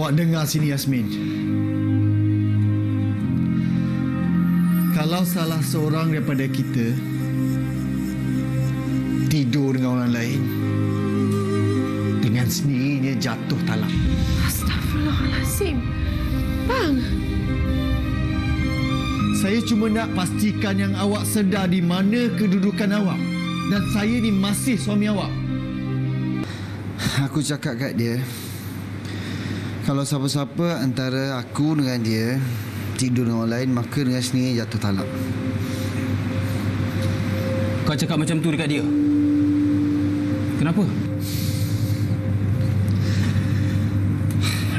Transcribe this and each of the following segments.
awak dengar sini Yasmin. Kalau salah seorang daripada kita tidur dengan orang lain dengan sendirinya jatuh talak. Astaghfirullahaladzim, Bang. Saya cuma nak pastikan yang awak sedar di mana kedudukan awak dan saya ni masih suami awak. Aku cakap kat dia, kalau siapa-siapa antara aku dengan dia tidur dengan orang lain, maka dengan sendiri jatuh talak. Kau cakap macam tu dekat dia? Kenapa?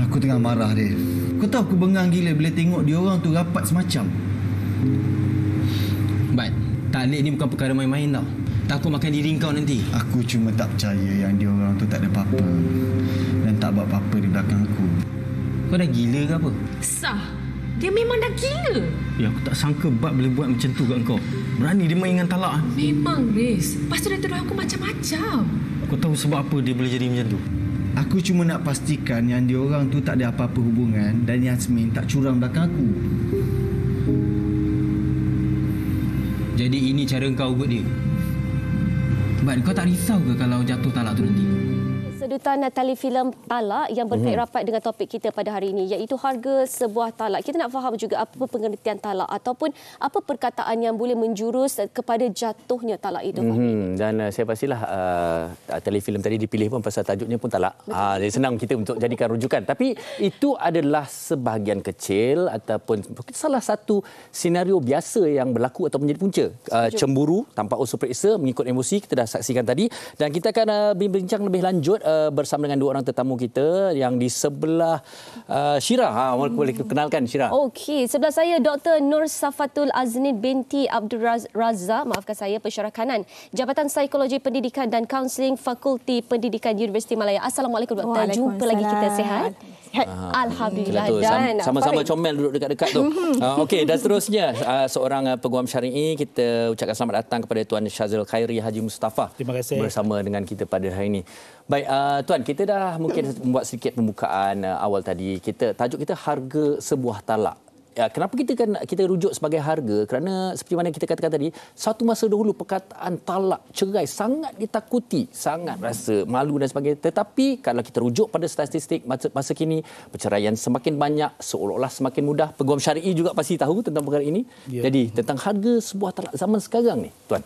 Aku tengah marah dia. Kau tahu aku bengang gila bila tengok dia orang tu rapat semacam. Baik, talik ni bukan perkara main-main tau. -main Aku makan diri kau nanti. Aku cuma tak percaya yang dia orang tu tak ada apa-apa dan tak buat apa-apa di belakang aku. Kau dah gila ke apa? Sah. Dia memang dah gila. Ya, aku tak sangka Bab boleh buat macam tu kat kau. Berani dia main dengan talak. Ah. Memang, Riz. Pasti dia tuduh aku macam-macam. Kau tahu sebab apa dia boleh jadi macam tu? Aku cuma nak pastikan yang dia orang tu tak ada apa-apa hubungan dan Yasmin tak curang belakang aku. Jadi ini cara kau buat dia? Bad, kau tak risau ke kalau jatuh talak tu nanti? sedutan Natalie filem talak yang berkait mhm. rapat dengan topik kita pada hari ini iaitu harga sebuah talak. Kita nak faham juga apa pengertian talak ataupun apa perkataan yang boleh menjurus kepada jatuhnya talak itu. Hmm, dan uh, saya pastilah uh, Natalie filem tadi dipilih pun pasal tajuknya pun talak. Ah uh, senang kita untuk jadikan rujukan tapi itu adalah sebahagian kecil ataupun salah satu senario biasa yang berlaku atau menjadi punca. Uh, cemburu tanpa unsur periksa mengikut emosi kita dah saksikan tadi dan kita akan uh, bincang lebih lanjut uh, bersama dengan dua orang tetamu kita yang di sebelah uh, eh, Syira. Ha, hmm. Boleh kenalkan Syira. Okey, sebelah saya Dr. Nur Safatul Aznin binti Abdul Raz Razza, maafkan saya pensyarah kanan, Jabatan Psikologi Pendidikan dan Kaunseling Fakulti Pendidikan Universiti Malaya. Assalamualaikum Dr. Waalaikumsalam. Jumpa lagi kita sihat. Ha. Alhamdulillah Betul. dan sama-sama comel duduk dekat-dekat tu. Mhm. Ha, okey dan seterusnya ha, seorang eh, peguam syar'i kita ucapkan selamat datang kepada Tuan Syazil Khairi Haji Mustafa. Terima kasih bersama dengan kita pada hari ini. Baik, uh, Tuan, kita dah mungkin membuat sedikit pembukaan uh, awal tadi. Kita tajuk kita harga sebuah talak. Ya, kenapa kita kan kita rujuk sebagai harga? Kerana seperti mana kita katakan tadi, satu masa dahulu perkataan talak cerai sangat ditakuti, sangat rasa malu dan sebagainya. Tetapi kalau kita rujuk pada statistik masa, masa kini, perceraian semakin banyak, seolah-olah semakin mudah. Peguam syar'i juga pasti tahu tentang perkara ini. Ya. Jadi, tentang harga sebuah talak zaman sekarang ni, tuan.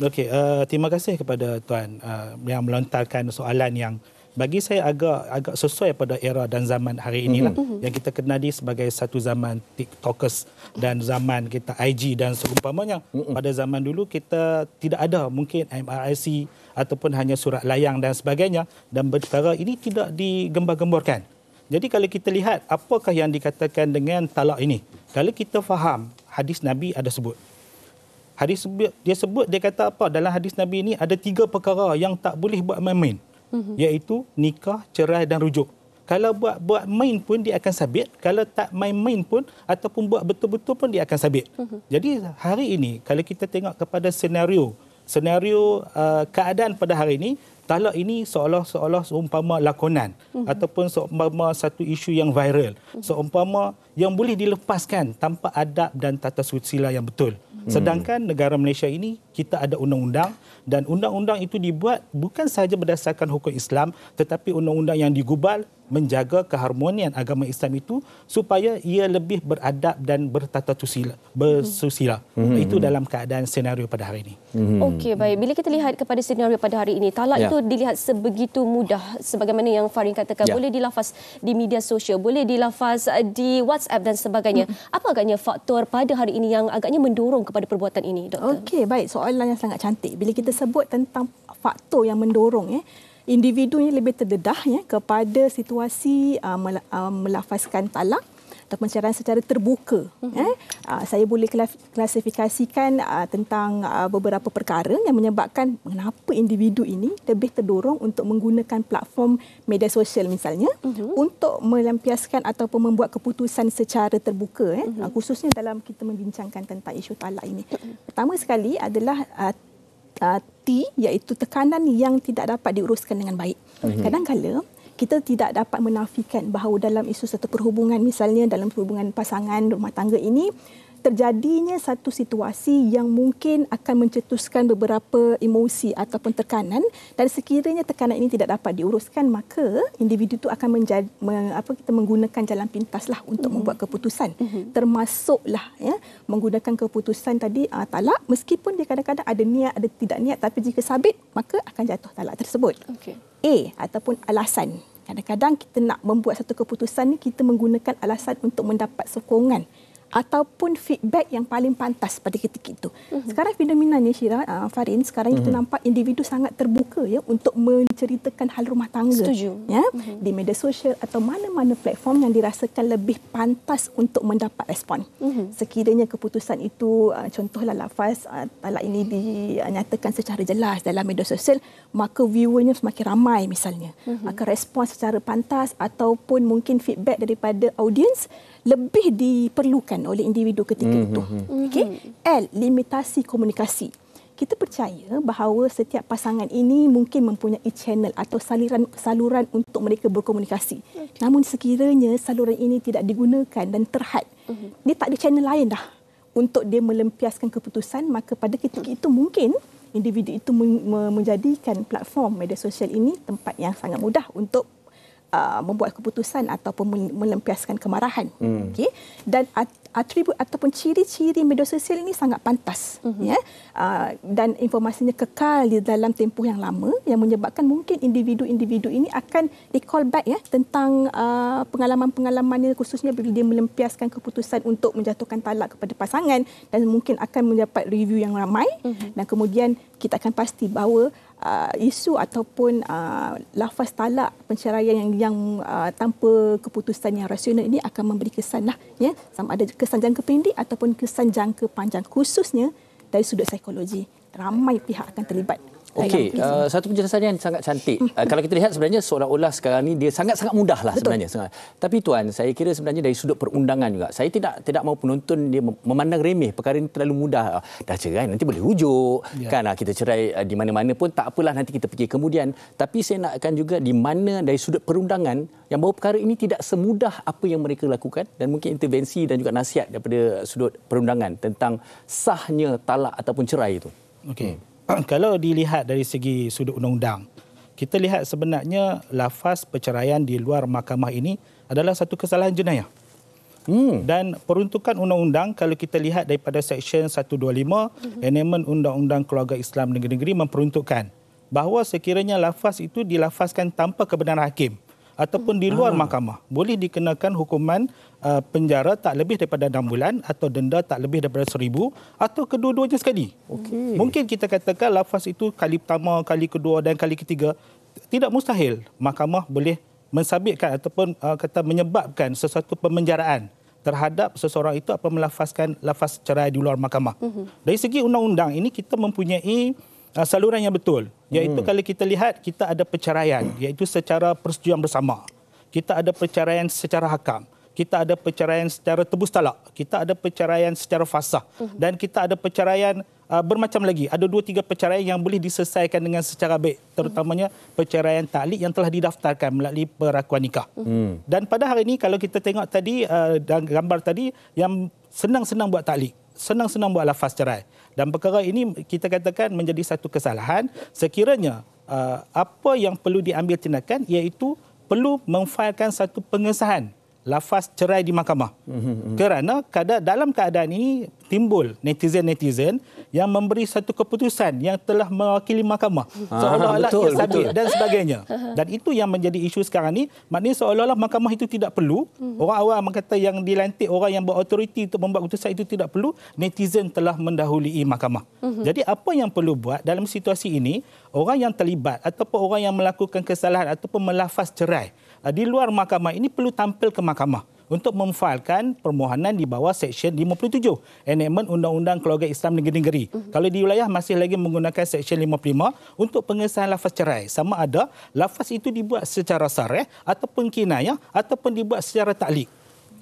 Okey, uh, terima kasih kepada tuan uh, yang melontarkan soalan yang bagi saya agak agak sesuai pada era dan zaman hari ini mm-hmm. Mhm. yang kita kenali sebagai satu zaman TikTokers dan zaman kita IG dan seumpamanya. Mm-hmm. Pada zaman dulu kita tidak ada mungkin MRIC ataupun hanya surat layang dan sebagainya dan perkara ini tidak digembar-gemborkan. Jadi kalau kita lihat apakah yang dikatakan dengan talak ini? Kalau kita faham hadis Nabi ada sebut hadis sebut, dia sebut dia kata apa dalam hadis Nabi ini ada tiga perkara yang tak boleh buat main-main mm-hmm. iaitu nikah, cerai dan rujuk. Kalau buat buat main pun dia akan sabit, kalau tak main-main pun ataupun buat betul-betul pun dia akan sabit. Mm-hmm. Jadi hari ini kalau kita tengok kepada senario senario uh, keadaan pada hari ini talak ini seolah-olah seumpama lakonan mm-hmm. ataupun seumpama satu isu yang viral mm-hmm. seumpama yang boleh dilepaskan tanpa adab dan tata susila yang betul mm-hmm. sedangkan negara Malaysia ini kita ada undang-undang dan undang-undang itu dibuat bukan sahaja berdasarkan hukum Islam tetapi undang-undang yang digubal menjaga keharmonian agama Islam itu supaya ia lebih beradab dan bertata susila bersusila hmm. itu dalam keadaan senario pada hari ini. Hmm. Okey baik bila kita lihat kepada senario pada hari ini talak ya. itu dilihat sebegitu mudah sebagaimana yang Farin katakan ya. boleh dilafaz di media sosial boleh dilafaz eh, di WhatsApp dan sebagainya. Hmm. Apa agaknya faktor pada hari ini yang agaknya mendorong kepada perbuatan ini doktor? Okey baik soalan yang sangat cantik bila kita sebut tentang faktor yang mendorong eh individu ini lebih terdedah ya kepada situasi uh, mel- uh, melafazkan talak ataupun cerai secara terbuka mm-hmm. eh uh, saya boleh klasifikasikan uh, tentang uh, beberapa perkara yang menyebabkan kenapa individu ini lebih terdorong untuk menggunakan platform media sosial misalnya mm-hmm. untuk melampiaskan ataupun membuat keputusan secara terbuka eh mm-hmm. uh, khususnya dalam kita membincangkan tentang isu talak ini mm-hmm. pertama sekali adalah uh, uh, T iaitu tekanan yang tidak dapat diuruskan dengan baik. Mm-hmm. kita tidak dapat menafikan bahawa dalam isu satu perhubungan misalnya dalam perhubungan pasangan rumah tangga ini terjadinya satu situasi yang mungkin akan mencetuskan beberapa emosi ataupun tekanan dan sekiranya tekanan ini tidak dapat diuruskan maka individu itu akan menjadi apa kita menggunakan jalan pintaslah untuk mm-hmm. membuat keputusan mm-hmm. termasuklah ya menggunakan keputusan tadi uh, talak meskipun dia kadang-kadang ada niat ada tidak niat tapi jika sabit maka akan jatuh talak tersebut okay. A ataupun alasan kadang-kadang kita nak membuat satu keputusan ni kita menggunakan alasan untuk mendapat sokongan ataupun feedback yang paling pantas pada ketika itu. Mm-hmm. Sekarang fenomenanya Syira uh, Farin sekarang mm-hmm. kita nampak individu sangat terbuka ya untuk menceritakan hal rumah tangga Setuju. ya mm-hmm. di media sosial atau mana-mana platform yang dirasakan lebih pantas untuk mendapat respon. Mm-hmm. Sekiranya keputusan itu uh, contohlah lafaz uh, talak ini dinyatakan secara jelas dalam media sosial maka viewernya semakin ramai misalnya. Mm-hmm. Akan respon secara pantas ataupun mungkin feedback daripada audience lebih diperlukan oleh individu ketika mm-hmm. itu. Hmm, hmm. Okay? L, limitasi komunikasi. Kita percaya bahawa setiap pasangan ini mungkin mempunyai channel atau saluran saluran untuk mereka berkomunikasi. Okay. Namun sekiranya saluran ini tidak digunakan dan terhad, mm-hmm. dia tak ada channel lain dah untuk dia melempiaskan keputusan, maka pada ketika itu mungkin individu itu menjadikan platform media sosial ini tempat yang sangat mudah untuk Uh, membuat keputusan ataupun melempiaskan kemarahan. Hmm. Okey. Dan atribut ataupun ciri-ciri media sosial ini sangat pantas, mm-hmm. ya. Uh, dan informasinya kekal di dalam tempoh yang lama yang menyebabkan mungkin individu-individu ini akan di call back ya tentang uh, pengalaman-pengalamannya khususnya bila dia melempiaskan keputusan untuk menjatuhkan talak kepada pasangan dan mungkin akan mendapat review yang ramai mm-hmm. dan kemudian kita akan pasti bahawa uh, isu ataupun uh, lafaz talak penceraian yang yang uh, tanpa keputusan yang rasional ini akan memberi kesan lah ya sama ada kesan jangka pendek ataupun kesan jangka panjang khususnya dari sudut psikologi ramai pihak akan terlibat Okey, uh, satu penjelasan yang sangat cantik. Uh, kalau kita lihat sebenarnya seolah-olah sekarang ni dia sangat-sangat mudahlah Betul. sebenarnya. Sangat. Ha, tapi tuan, saya kira sebenarnya dari sudut perundangan juga. Saya tidak tidak mau penonton dia memandang remeh perkara ini terlalu mudah. Uh, dah cerai nanti boleh rujuk. Ya. Kan uh, kita cerai uh, di mana-mana pun tak apalah nanti kita pergi kemudian. Tapi saya nakkan juga di mana dari sudut perundangan yang bahawa perkara ini tidak semudah apa yang mereka lakukan dan mungkin intervensi dan juga nasihat daripada sudut perundangan tentang sahnya talak ataupun cerai itu. Okey. Hmm. Ah, kalau dilihat dari segi sudut undang-undang, kita lihat sebenarnya lafaz perceraian di luar mahkamah ini adalah satu kesalahan jenayah. Hmm. Dan peruntukan undang-undang kalau kita lihat daripada Seksyen 125, mm-hmm. Enemen Undang-Undang Keluarga Islam Negeri-Negeri memperuntukkan bahawa sekiranya lafaz itu dilafazkan tanpa kebenaran hakim, mm ataupun di luar ah. mahkamah boleh dikenakan hukuman uh, penjara tak lebih daripada 6 bulan atau denda tak lebih daripada 1000 atau kedua-duanya sekali. Okey. Mungkin kita katakan lafaz itu kali pertama, kali kedua dan kali ketiga tidak mustahil mahkamah boleh mensabitkan ataupun uh, kata menyebabkan sesuatu pemenjaraan terhadap seseorang itu apa melafazkan lafaz cerai di luar mahkamah. Uh-huh. Dari segi undang-undang ini kita mempunyai uh, saluran yang betul iaitu hmm. kalau kita lihat kita ada perceraian iaitu secara persetujuan bersama kita ada perceraian secara hakam kita ada perceraian secara tebus talak kita ada perceraian secara fasah hmm. dan kita ada perceraian uh, bermacam lagi ada dua tiga perceraian yang boleh diselesaikan dengan secara baik terutamanya perceraian talik yang telah didaftarkan melalui perakuan nikah hmm. dan pada hari ini kalau kita tengok tadi uh, dan gambar tadi yang senang-senang buat talik senang-senang buat lafaz cerai dan perkara ini kita katakan menjadi satu kesalahan sekiranya uh, apa yang perlu diambil tindakan iaitu perlu memfailkan satu pengesahan lafaz cerai di mahkamah. Mm-hmm. Kerana kada dalam keadaan ini timbul netizen-netizen yang memberi satu keputusan yang telah mewakili mahkamah. Ah, seolah-olah ia sabit dan sebagainya. Dan itu yang menjadi isu sekarang ini. Maknanya seolah-olah mahkamah itu tidak perlu. Mhm. Orang awal mengatakan yang dilantik orang yang berautoriti untuk membuat keputusan itu tidak perlu. Netizen telah mendahului mahkamah. Mhm. Jadi apa yang perlu buat dalam situasi ini, orang yang terlibat ataupun orang yang melakukan kesalahan ataupun melafaz cerai, mm-hmm uh, di luar mahkamah ini perlu tampil ke mahkamah untuk memfailkan permohonan di bawah Seksyen 57, Enactment Undang-Undang Keluarga Islam Negeri-Negeri. Uh-huh. Kalau di wilayah masih lagi menggunakan Seksyen 55 untuk pengesahan lafaz cerai. Sama ada lafaz itu dibuat secara sarah ataupun kinayah ataupun dibuat secara taklik.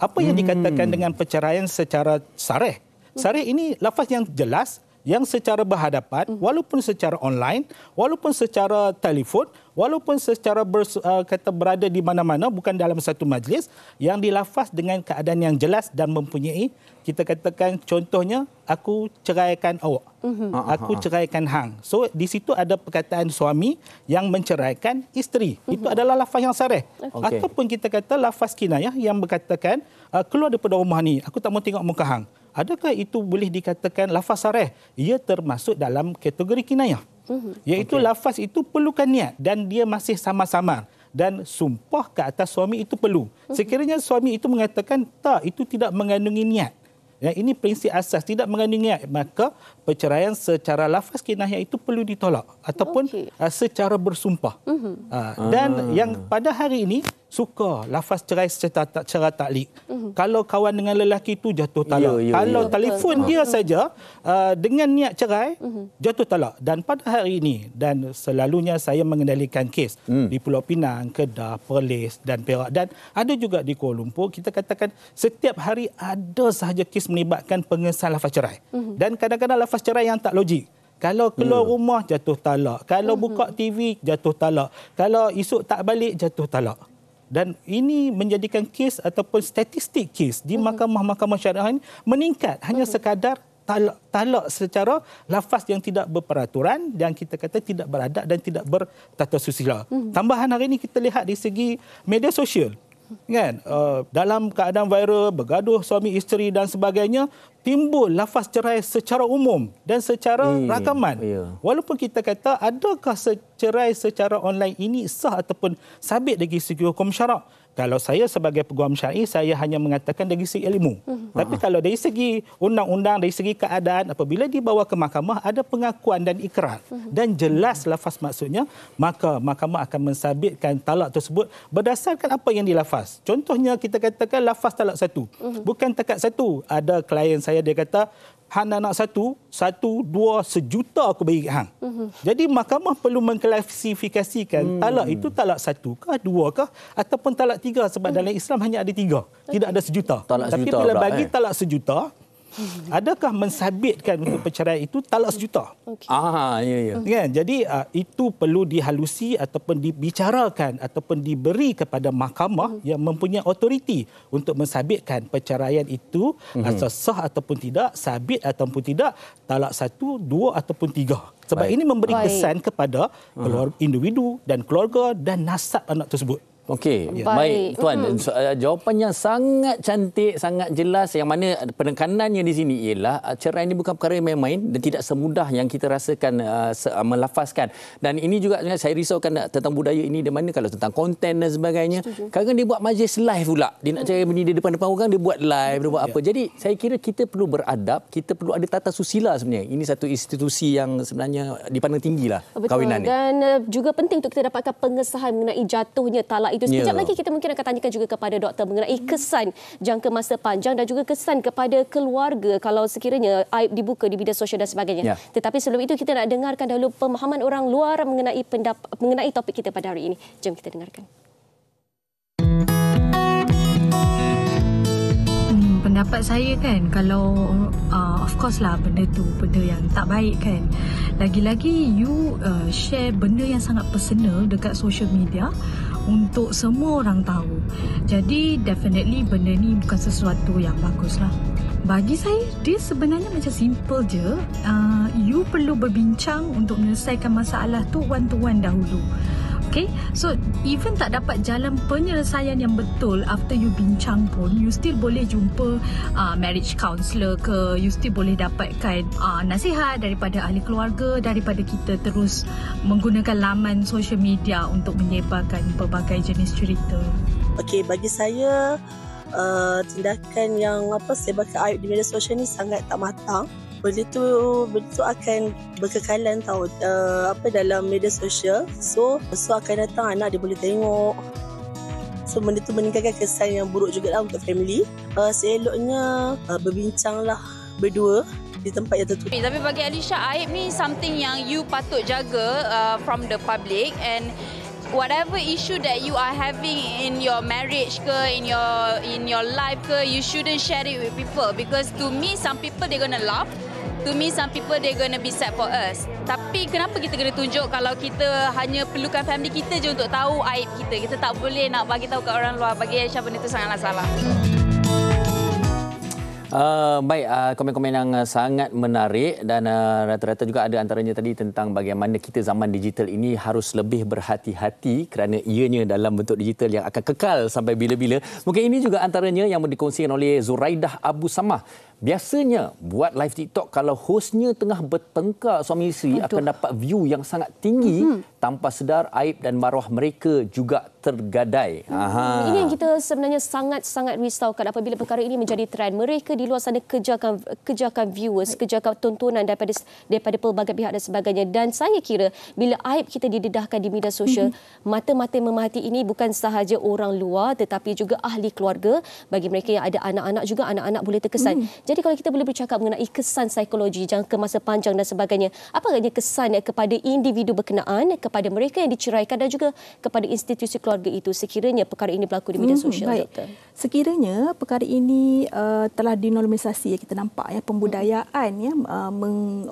Apa yang hmm. dikatakan dengan perceraian secara sarah? Hmm. Sarah ini lafaz yang jelas, yang secara berhadapan, hmm. walaupun secara online, walaupun secara telefon, walaupun secara ber, uh, kata berada di mana-mana bukan dalam satu majlis yang dilafaz dengan keadaan yang jelas dan mempunyai kita katakan contohnya aku ceraikan awak uh-huh. aku ha, ha, ha. ceraikan hang so di situ ada perkataan suami yang menceraikan isteri uh-huh. itu mhm. adalah lafaz yang sarah okay. ataupun kita kata lafaz kinayah yang berkatakan uh, keluar daripada rumah ni aku tak mau tengok muka hang adakah itu boleh dikatakan lafaz sarah? Ia termasuk dalam kategori kinayah. Mhm. Iaitu okay. lafaz itu perlukan niat dan dia masih sama-sama dan sumpah ke atas suami itu perlu. Mhm. Sekiranya suami itu mengatakan tak itu tidak mengandungi niat. Ya ini prinsip asas tidak mengandungi niat maka perceraian secara lafaz kinayah itu perlu ditolak ataupun okay. Ah, secara bersumpah. Uh-huh. dan uh-huh. yang pada hari ini suka lafaz cerai secara tak cara taklik. Mm-hmm. Kalau kawan dengan lelaki tu jatuh talak. Yeah, yeah, Kalau yeah, telefon betul. dia saja uh, dengan niat cerai mm-hmm. jatuh talak. Dan pada hari ini dan selalunya saya mengendalikan kes mm. di Pulau Pinang, Kedah, Perlis dan Perak dan ada juga di Kuala Lumpur kita katakan setiap hari ada sahaja kes melibatkan pengesahan lafaz cerai. Mm-hmm. Dan kadang-kadang lafaz cerai yang tak logik. Kalau keluar hmm. rumah jatuh talak, kalau mhm. buka TV jatuh talak, kalau esok tak balik jatuh talak dan ini menjadikan kes ataupun statistik kes di mhm. mahkamah-mahkamah syariah ini meningkat hanya mhm. sekadar talak, talak secara lafaz yang tidak berperaturan dan kita kata tidak beradab dan tidak bertata susila. Mhm. Tambahan hari ini kita lihat di segi media sosial kan uh, dalam keadaan viral bergaduh suami isteri dan sebagainya timbul lafaz cerai secara umum dan secara hmm. rakaman yeah. walaupun kita kata adakah cerai secara online ini sah ataupun sabit dari segi hukum syarak kalau saya sebagai peguam syar'i saya hanya mengatakan dari segi ilmu. Hmm. Tapi uh-huh. kalau dari segi undang-undang, dari segi keadaan apabila dibawa ke mahkamah ada pengakuan dan ikrar hmm. dan jelas lafaz maksudnya maka mahkamah akan mensabitkan talak tersebut berdasarkan apa yang dilafaz. Contohnya kita katakan lafaz talak satu. Hmm. Bukan tekad satu. Ada klien saya dia kata hang dah nak satu, satu, dua, sejuta aku bagi hang. Uh-huh. Jadi mahkamah perlu mengklasifikasikan hmm. talak itu talak satu kah, dua kah ataupun talak tiga sebab uh-huh. dalam Islam hanya ada tiga. Tidak ada sejuta. Talak Tapi sejuta bila bagi eh. talak sejuta, Adakah mensabitkan untuk perceraian itu talak lah sejuta? Okay. Ah, ya, ya. Kan? Jadi uh, itu perlu dihalusi ataupun dibicarakan ataupun diberi kepada mahkamah mm-hmm. yang mempunyai otoriti untuk mensabitkan perceraian itu mm-hmm. sah ataupun tidak, sabit ataupun tidak, talak satu, dua ataupun tiga. Sebab Baik. ini memberi Baik. kepada hmm. keluarga, individu dan keluarga dan nasab anak tersebut. Okey, ya. baik tuan. uh Jawapan yang sangat cantik, sangat jelas yang mana penekanannya di sini ialah eh, cerai ini bukan perkara main-main dan tidak semudah yang kita rasakan uh, melafazkan. Dan ini juga saya risaukan tentang budaya ini di mana kalau tentang konten dan sebagainya. Kadang-kadang dia buat majlis live pula. Dia nak cerai benda di depan-depan orang, dia buat live, dia buat ya. apa. Jadi saya kira kita perlu beradab, kita perlu ada tata susila sebenarnya. Ini satu institusi yang sebenarnya dipandang tinggilah Betul. kahwinan ini. Dan uh, juga penting untuk kita dapatkan pengesahan mengenai jatuhnya talak itu. Sekejap yeah. lagi kita mungkin akan tanyakan juga kepada doktor mengenai kesan jangka masa panjang dan juga kesan kepada keluarga kalau sekiranya aib dibuka di bidang sosial dan sebagainya. Yeah. Tetapi sebelum itu kita nak dengarkan dahulu pemahaman orang luar mengenai mengenai topik kita pada hari ini. Jom kita dengarkan. Hmm, pendapat saya kan, kalau uh, of course lah benda tu benda yang tak baik kan. Lagi-lagi you uh, share benda yang sangat personal dekat social media, untuk semua orang tahu. Jadi definitely benda ni bukan sesuatu yang bagus lah. Bagi saya, dia sebenarnya macam simple je. Uh, you perlu berbincang untuk menyelesaikan masalah tu one to one dahulu. Okay, so even tak dapat jalan penyelesaian yang betul after you bincang pun, you still boleh jumpa uh, marriage counsellor ke, you still boleh dapatkan uh, nasihat daripada ahli keluarga, daripada kita terus menggunakan laman social media untuk menyebarkan pelbagai jenis cerita. Okay, bagi saya, uh, tindakan yang apa sebarkan aib di media sosial ni sangat tak matang benda tu benda tu akan berkekalan tau uh, apa dalam media sosial so so akan datang anak dia boleh tengok so benda tu meninggalkan kesan yang buruk juga lah untuk family uh, seeloknya uh, eh, berbincang lah berdua di tempat yang tertutup. Tapi bagi Alicia, aib ni something yang you patut jaga uh, from the public and whatever issue that you are having in your marriage ke in your in your life ke you shouldn't share it with people because to me some people they gonna laugh To me, some people they gonna be sad for us. Tapi kenapa kita kena tunjuk kalau kita hanya perlukan family kita je untuk tahu aib kita. Kita tak boleh nak bagi tahu ke orang luar. Bagi Aisyah benda tu sangatlah salah. Uh, baik, uh, komen-komen yang uh, sangat menarik dan uh, rata-rata juga ada antaranya tadi tentang bagaimana kita zaman digital ini harus lebih berhati-hati kerana ianya dalam bentuk digital yang akan kekal sampai bila-bila. Mungkin ini juga antaranya yang dikongsikan oleh Zuraidah Abu Samah Biasanya buat live TikTok kalau hostnya tengah bertengkar suami isteri Aduh. akan dapat view yang sangat tinggi hmm. tanpa sedar aib dan maruah mereka juga tergadai. Hmm. Ini yang kita sebenarnya sangat-sangat risaukan apabila perkara ini menjadi trend. Mereka di luar sana kejarkan, kejarkan viewers, kejarkan tontonan daripada, daripada pelbagai pihak dan sebagainya. Dan saya kira bila aib kita didedahkan di media sosial, mata-mata hmm. memahati ini bukan sahaja orang luar tetapi juga ahli keluarga. Bagi mereka yang ada anak-anak juga anak-anak boleh terkesan. Hmm. Jadi kalau kita boleh bercakap mengenai kesan psikologi jangka masa panjang dan sebagainya, apa agaknya kesan kepada individu berkenaan, kepada mereka yang diceraikan dan juga kepada institusi keluarga itu sekiranya perkara ini berlaku di media mhm, sosial, baik. Sekiranya perkara ini uh, telah dinormalisasi, kita nampak ya pembudayaan ya, uh,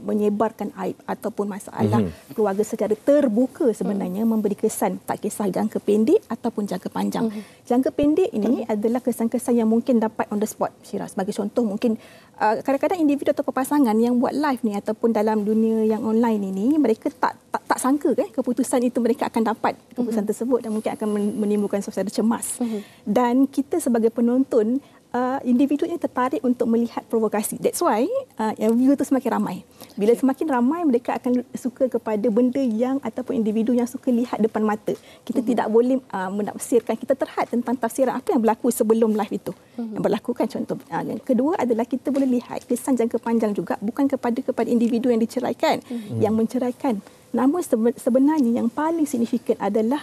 menyebarkan aib ataupun masalah hmm. keluarga secara terbuka sebenarnya hmm. memberi kesan tak kisah jangka pendek ataupun jangka panjang. Hmm. Jangka pendek ini hmm. adalah kesan-kesan yang mungkin dapat on the spot, Syirah. Sebagai contoh mungkin uh, kadang-kadang individu atau pasangan yang buat live ni ataupun dalam dunia yang online ini mereka tak tak, tak sangka eh, keputusan itu mereka akan dapat keputusan mm-hmm. tersebut dan mungkin akan menimbulkan sesuatu cemas mm-hmm. dan kita sebagai penonton uh, ini tertarik untuk melihat provokasi. That's why uh, viewer tu semakin ramai. Bila okay. semakin ramai mereka akan suka kepada benda yang ataupun individu yang suka lihat depan mata. Kita mm-hmm. tidak boleh uh, menafsirkan kita terhad tentang tafsiran apa yang berlaku sebelum live itu. Mm-hmm. Yang berlaku kan contoh uh, yang kedua adalah kita boleh lihat kesan jangka panjang juga bukan kepada kepada individu yang diceraikan mm-hmm. yang menceraikan. Namun sebenarnya yang paling signifikan adalah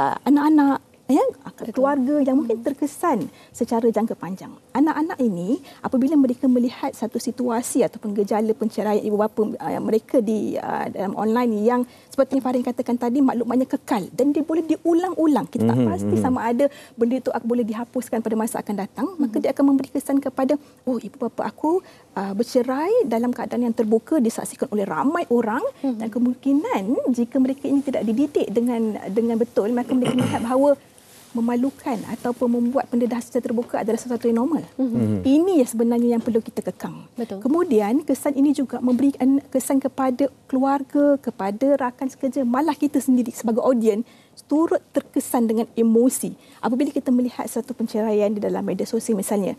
uh, anak-anak ya keluarga yang mungkin terkesan secara jangka panjang. Anak-anak ini apabila mereka melihat satu situasi ataupun gejala penceraian ibu bapa uh, mereka di uh, dalam online yang seperti yang Farin katakan tadi maklumatnya kekal dan dia boleh diulang-ulang. Kita tak mhm, pasti mhm. sama ada benda itu boleh dihapuskan pada masa akan datang, maka mhm. dia akan memberi kesan kepada oh ibu bapa aku uh, bercerai dalam keadaan yang terbuka disaksikan oleh ramai orang dan kemungkinan jika mereka ini tidak dididik dengan dengan betul maka mereka melihat bahawa memalukan ataupun membuat pendedah secara terbuka adalah sesuatu yang normal. Mm-hmm. Ini yang sebenarnya yang perlu kita kekang. Betul. Kemudian kesan ini juga memberikan kesan kepada keluarga, kepada rakan sekerja, malah kita sendiri sebagai audiens turut terkesan dengan emosi. Apabila kita melihat satu penceraian di dalam media sosial misalnya,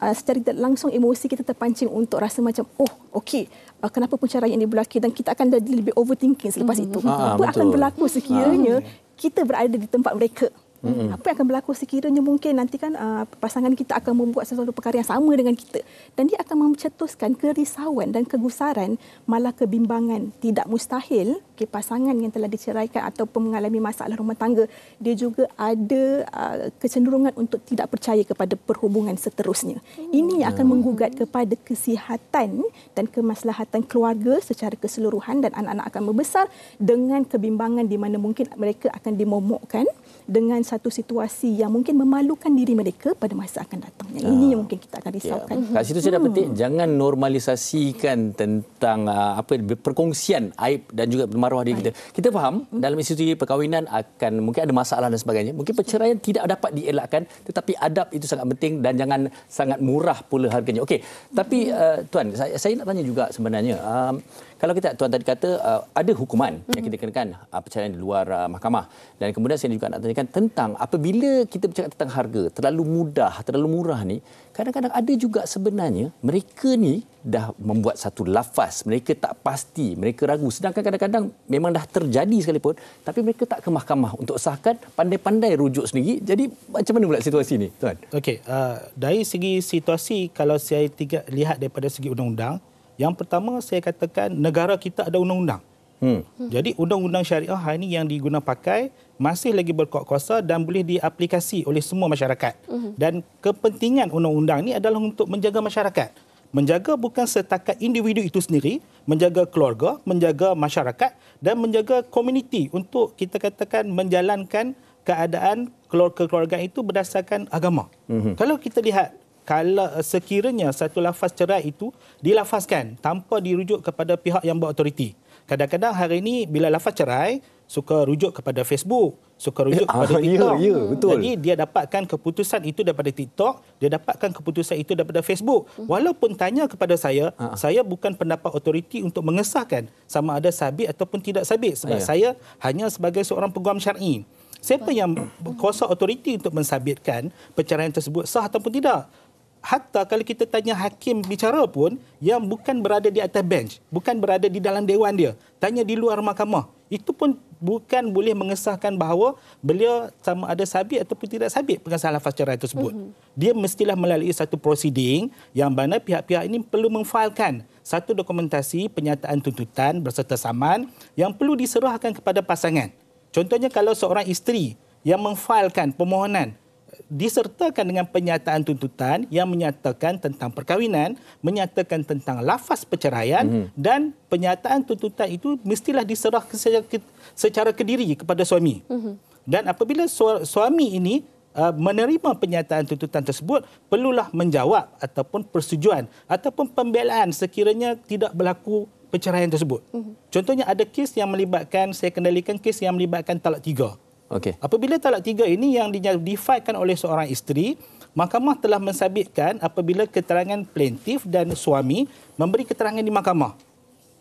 ah, secara tidak langsung emosi kita terpancing untuk rasa macam oh okey ah, kenapa penceraian yang diblokir dan kita akan jadi lebih overthinking selepas mm-hmm. itu. Ha, Apa ah, betul. akan berlaku sekiranya ha. kita berada di tempat mereka? Mm-hmm. Apa yang akan berlaku sekiranya mungkin nanti kan uh, pasangan kita akan membuat sesuatu perkara yang sama dengan kita. Dan dia akan mencetuskan kerisauan dan kegusaran malah kebimbangan. Tidak mustahil okay, pasangan yang telah diceraikan atau mengalami masalah rumah tangga, dia juga ada uh, kecenderungan untuk tidak percaya kepada perhubungan seterusnya. Mm-hmm. Ini yang akan ya. menggugat kepada kesihatan dan kemaslahatan keluarga secara keseluruhan dan anak-anak akan membesar dengan kebimbangan di mana mungkin mereka akan dimomokkan dengan satu situasi yang mungkin memalukan diri mereka pada masa akan datang. Yang ini ah. yang mungkin kita akan risaukan. Ya. Kat situ saya dah hmm. petik, jangan normalisasikan tentang uh, apa perkongsian aib dan juga maruah diri kita. Kita faham hmm. dalam institusi perkahwinan akan mungkin ada masalah dan sebagainya. Mungkin perceraian tidak dapat dielakkan tetapi adab itu sangat penting dan jangan sangat murah pula harganya. Okey, tapi uh, tuan saya, saya nak tanya juga sebenarnya uh, kalau kita tuan tadi kata uh, ada hukuman mm-hmm. yang hmm. kita kenakan uh, perceraian di luar uh, mahkamah dan kemudian saya juga nak tanyakan tentang apabila kita bercakap tentang harga terlalu mudah terlalu murah ni kadang-kadang ada juga sebenarnya mereka ni dah membuat satu lafaz mereka tak pasti mereka ragu sedangkan kadang-kadang memang dah terjadi sekalipun tapi mereka tak ke mahkamah untuk sahkan pandai-pandai rujuk sendiri jadi macam mana pula situasi ni tuan Okay uh, dari segi situasi kalau saya tiga, lihat daripada segi undang-undang yang pertama saya katakan negara kita ada undang-undang. Hmm. hmm. Jadi undang-undang syariah hari ini yang diguna pakai masih lagi berkuat kuasa dan boleh diaplikasi oleh semua masyarakat. Hmm. Dan kepentingan undang-undang ini adalah untuk menjaga masyarakat. Menjaga bukan setakat individu itu sendiri, menjaga keluarga, menjaga masyarakat dan menjaga komuniti untuk kita katakan menjalankan keadaan keluarga-keluarga itu berdasarkan agama. Hmm. Kalau kita lihat kalau eh, sekiranya satu lafaz cerai itu dilafazkan tanpa dirujuk kepada pihak yang berautoriti. Kadang-kadang hari ini bila lafaz cerai suka rujuk kepada Facebook, suka rujuk eh, ah, kepada ah, TikTok. Yeah, yeah, betul. Jadi dia dapatkan keputusan itu daripada TikTok, dia dapatkan keputusan itu daripada Facebook. Hmm. Walaupun tanya kepada saya, uh-huh. saya bukan pendapat autoriti untuk mengesahkan sama ada sabit ataupun tidak sabit sebab yeah. saya hanya sebagai seorang peguam syar'i. Siapa yang kuasa otoriti untuk mensabitkan perceraian tersebut sah ataupun tidak? hatta kalau kita tanya hakim bicara pun yang bukan berada di atas bench, bukan berada di dalam dewan dia, tanya di luar mahkamah. Itu pun bukan boleh mengesahkan bahawa beliau sama ada sabit ataupun tidak sabit pengesahan lafaz cerai tersebut. Mm-hmm. Dia mestilah melalui satu proceeding yang mana pihak-pihak ini perlu memfailkan satu dokumentasi penyataan tuntutan berserta saman yang perlu diserahkan kepada pasangan. Contohnya kalau seorang isteri yang memfailkan permohonan disertakan dengan penyataan tuntutan yang menyatakan tentang perkahwinan, menyatakan tentang lafaz perceraian mm-hmm. dan penyataan tuntutan itu mestilah diserah secara kediri kepada suami. Mm-hmm. Dan apabila su- suami ini uh, menerima penyataan tuntutan tersebut, perlulah menjawab ataupun persetujuan ataupun pembelaan sekiranya tidak berlaku perceraian tersebut. Mm-hmm. Contohnya ada kes yang melibatkan, saya kendalikan kes yang melibatkan talak tiga. Mm-hmm. Okey. Apabila talak tiga ini yang dinyatakan oleh seorang isteri, mahkamah telah mensabitkan apabila keterangan plaintif dan suami memberi keterangan di mahkamah.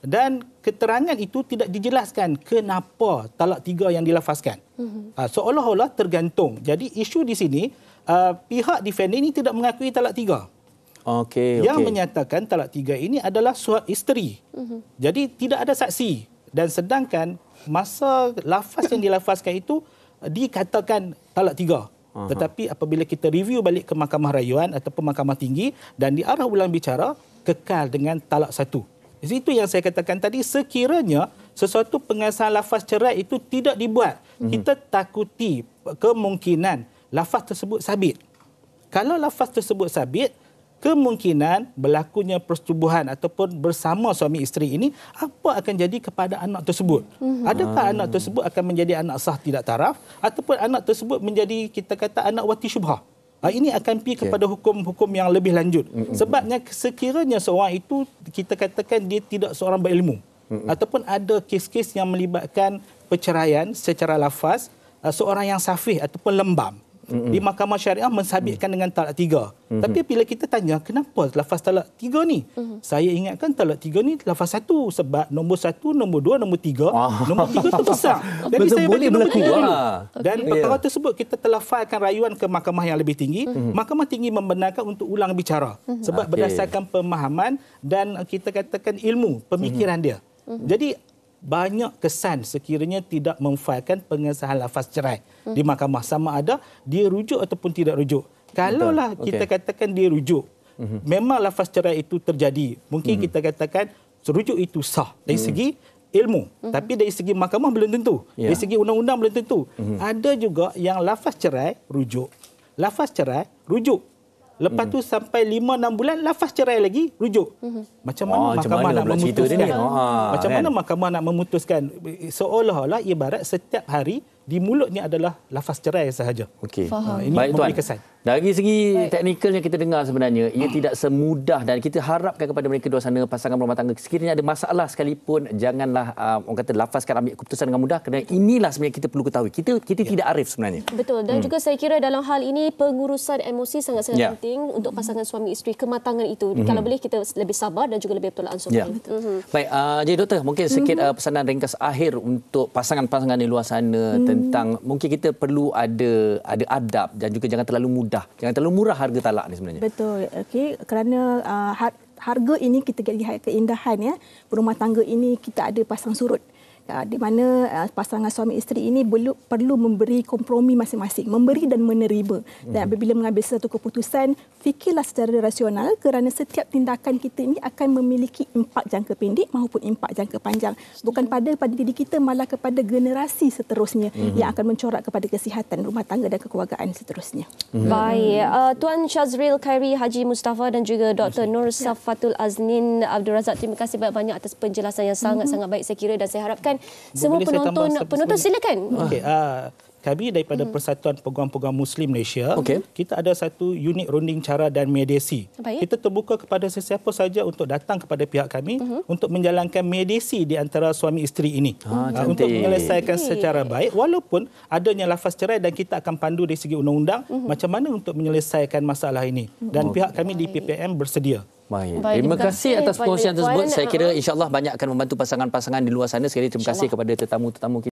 Dan keterangan itu tidak dijelaskan kenapa talak tiga yang dilafazkan. Mm-hmm. Seolah-olah tergantung. Jadi isu di sini, uh, pihak defendant ini tidak mengakui talak tiga. Okay, yang okay. menyatakan talak tiga ini adalah suat isteri. Mm-hmm. Jadi tidak ada saksi. Dan sedangkan masa lafaz yang dilafazkan itu dikatakan talak tiga. Uh-huh. Tetapi apabila kita review balik ke Mahkamah Rayuan ataupun Mahkamah Tinggi dan diarah ulang bicara, kekal dengan talak satu. Jadi itu yang saya katakan tadi, sekiranya sesuatu pengesahan lafaz cerai itu tidak dibuat, uh-huh. kita takuti kemungkinan lafaz tersebut sabit. Kalau lafaz tersebut sabit, kemungkinan berlakunya persetubuhan ataupun bersama suami isteri ini apa akan jadi kepada anak tersebut mhm. adakah ah. anak tersebut akan menjadi anak sah tidak taraf ataupun anak tersebut menjadi kita kata anak wati syubhah ah, ini akan pergi kepada hukum-hukum yang lebih lanjut sebabnya sekiranya seorang itu kita katakan dia tidak seorang berilmu ataupun ada kes-kes yang melibatkan perceraian secara lafaz ah, seorang yang safih ataupun lembam Mm-hmm. Di mahkamah syariah mensabitkan mm-hmm. dengan talak tiga. Mm-hmm. Tapi bila kita tanya kenapa lafaz talak tiga ni? Mm-hmm. Saya ingatkan talak tiga ni lafaz satu. Sebab nombor satu, nombor dua, nombor tiga. Ah. Nombor tiga tu besar. Jadi saya boleh berlaku. Ah. Okay. Dan perkara yeah. tersebut kita telah telafalkan rayuan ke mahkamah yang lebih tinggi. Mm-hmm. Mahkamah tinggi membenarkan untuk ulang bicara. Mm-hmm. Sebab okay. berdasarkan pemahaman dan kita katakan ilmu, pemikiran mm-hmm. dia. Mm-hmm. Jadi banyak kesan sekiranya tidak memfailkan pengesahan lafaz cerai hmm. di mahkamah sama ada dia rujuk ataupun tidak rujuk. Kalaulah Betul. kita katakan dia rujuk, hmm. memang lafaz cerai itu terjadi. Mungkin hmm. kita katakan rujuk itu sah dari hmm. segi ilmu hmm tapi dari segi mahkamah belum tentu yeah. dari segi undang-undang belum tentu hmm ada juga yang lafaz cerai rujuk lafaz cerai rujuk Lepas hmm. tu sampai 5 6 bulan lafaz cerai lagi rujuk. Hmm. Macam mana oh, mahkamah macam mana nak memutuskan? Ni? Oh, ah, macam kan? mana mahkamah nak memutuskan seolah-olah ibarat setiap hari di mulutnya adalah lafaz cerai sahaja. Okey. Uh, ini Baik, memberi tuan. Dari segi Baik. teknikalnya kita dengar sebenarnya ia hmm. tidak semudah dan kita harapkan kepada mereka di sana pasangan rumah tangga sekiranya ada masalah sekalipun janganlah uh, orang kata lafazkan ambil keputusan dengan mudah kerana inilah sebenarnya kita perlu ketahui. Kita kita ya. tidak arif sebenarnya. Betul. Dan hmm. juga saya kira dalam hal ini pengurusan emosi sangat sangat ya. penting untuk pasangan suami isteri kematangan itu. Hmm. Kalau boleh kita lebih sabar dan juga lebih betul ansur. Ya. Hmm. Baik, uh, ah, jadi doktor mungkin sikit uh, pesanan ringkas akhir untuk pasangan-pasangan di luar sana hmm tentang mungkin kita perlu ada ada adab dan juga jangan terlalu mudah jangan terlalu murah harga talak ni sebenarnya betul okey kerana uh, harga ini kita lihat keindahan ya rumah tangga ini kita ada pasang surut Ah, di mana ah, pasangan suami isteri ini perlu memberi kompromi masing-masing memberi dan menerima dan mhm. apabila mengambil satu keputusan fikirlah secara rasional kerana setiap tindakan kita ini akan memiliki impak jangka pendek maupun impak jangka panjang bukan pada pada diri kita malah kepada generasi seterusnya mm-hmm. yang akan mencorak kepada kesihatan rumah tangga dan kekeluargaan seterusnya mm-hmm. baik uh, tuan Shazril Khairi Haji Mustafa dan juga Dr Nur Safatul Aznin Abdul Razak terima kasih banyak-banyak atas penjelasan yang sangat-sangat mm-hmm. baik saya kira dan saya harapkan kan semua penonton penonton silakan okey uh, kami daripada hmm. Persatuan Peguam-Peguam Muslim Malaysia, okay. kita ada satu unit runding cara dan mediasi. Baik. Kita terbuka kepada sesiapa saja untuk datang kepada pihak kami uh-huh. untuk menjalankan mediasi di antara suami isteri ini. Ha, uh, untuk menyelesaikan okay. secara baik walaupun adanya lafaz cerai dan kita akan pandu dari segi undang-undang uh-huh. macam mana untuk menyelesaikan masalah ini. Dan okay. Hmm. pihak kami di PPM bersedia. Baik. Baik. Terima kasih atas perkongsian tersebut. Saya kira insya-Allah uh-huh. banyak akan membantu pasangan-pasangan di luar sana. Sekali terima kasih kepada tetamu-tetamu kita.